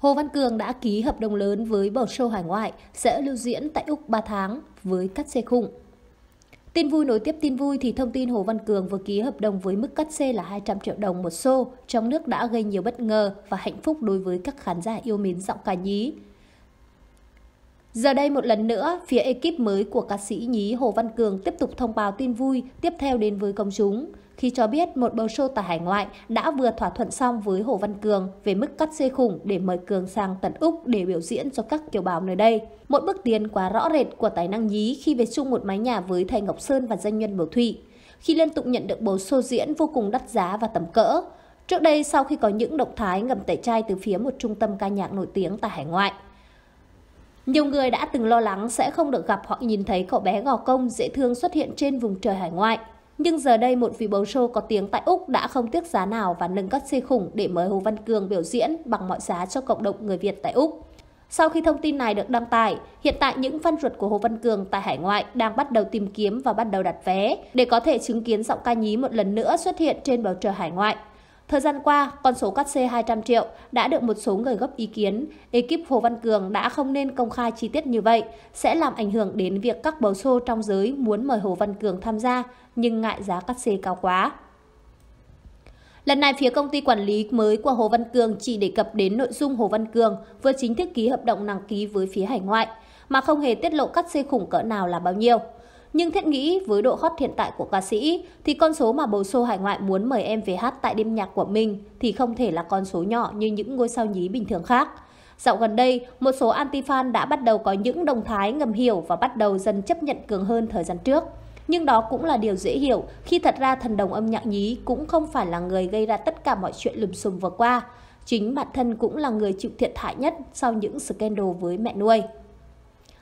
Hồ Văn Cường đã ký hợp đồng lớn với bầu show hải ngoại sẽ lưu diễn tại Úc 3 tháng với cắt xe khung. Tin vui nối tiếp tin vui thì thông tin Hồ Văn Cường vừa ký hợp đồng với mức cắt xê là 200 triệu đồng một show trong nước đã gây nhiều bất ngờ và hạnh phúc đối với các khán giả yêu mến giọng ca nhí. Giờ đây một lần nữa, phía ekip mới của ca sĩ nhí Hồ Văn Cường tiếp tục thông báo tin vui tiếp theo đến với công chúng khi cho biết một bầu show tại hải ngoại đã vừa thỏa thuận xong với Hồ Văn Cường về mức cắt xê khủng để mời Cường sang tận Úc để biểu diễn cho các kiều bào nơi đây. Một bước tiến quá rõ rệt của tài năng nhí khi về chung một mái nhà với thầy Ngọc Sơn và doanh nhân Bầu Thụy, khi liên tục nhận được bầu show diễn vô cùng đắt giá và tầm cỡ. Trước đây, sau khi có những động thái ngầm tẩy chay từ phía một trung tâm ca nhạc nổi tiếng tại hải ngoại, nhiều người đã từng lo lắng sẽ không được gặp hoặc nhìn thấy cậu bé gò công dễ thương xuất hiện trên vùng trời hải ngoại. Nhưng giờ đây một vị bầu show có tiếng tại Úc đã không tiếc giá nào và nâng các xê khủng để mời Hồ Văn Cường biểu diễn bằng mọi giá cho cộng đồng người Việt tại Úc. Sau khi thông tin này được đăng tải, hiện tại những fan ruột của Hồ Văn Cường tại hải ngoại đang bắt đầu tìm kiếm và bắt đầu đặt vé để có thể chứng kiến giọng ca nhí một lần nữa xuất hiện trên bầu trời hải ngoại. Thời gian qua, con số cắt xê 200 triệu đã được một số người góp ý kiến. Ekip Hồ Văn Cường đã không nên công khai chi tiết như vậy, sẽ làm ảnh hưởng đến việc các bầu xô trong giới muốn mời Hồ Văn Cường tham gia, nhưng ngại giá cắt xê cao quá. Lần này, phía công ty quản lý mới của Hồ Văn Cường chỉ đề cập đến nội dung Hồ Văn Cường vừa chính thức ký hợp đồng đăng ký với phía hải ngoại, mà không hề tiết lộ cắt xê khủng cỡ nào là bao nhiêu. Nhưng thiết nghĩ với độ hot hiện tại của ca sĩ thì con số mà bầu sô hải ngoại muốn mời em về hát tại đêm nhạc của mình thì không thể là con số nhỏ như những ngôi sao nhí bình thường khác. Dạo gần đây, một số anti-fan đã bắt đầu có những động thái ngầm hiểu và bắt đầu dần chấp nhận cường hơn thời gian trước. Nhưng đó cũng là điều dễ hiểu khi thật ra thần đồng âm nhạc nhí cũng không phải là người gây ra tất cả mọi chuyện lùm xùm vừa qua. Chính bản thân cũng là người chịu thiệt hại nhất sau những scandal với mẹ nuôi.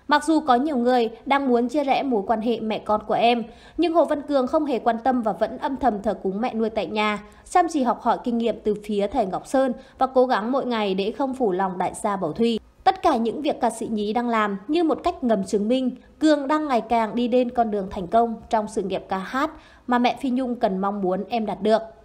Mặc dù có nhiều người đang muốn chia rẽ mối quan hệ mẹ con của em, nhưng Hồ Văn Cường không hề quan tâm và vẫn âm thầm thờ cúng mẹ nuôi tại nhà, chăm chỉ học hỏi kinh nghiệm từ phía thầy Ngọc Sơn và cố gắng mỗi ngày để không phủ lòng đại gia Bảo Thùy. Tất cả những việc ca sĩ nhí đang làm như một cách ngầm chứng minh Cường đang ngày càng đi lên con đường thành công trong sự nghiệp ca hát mà mẹ Phi Nhung cần mong muốn em đạt được.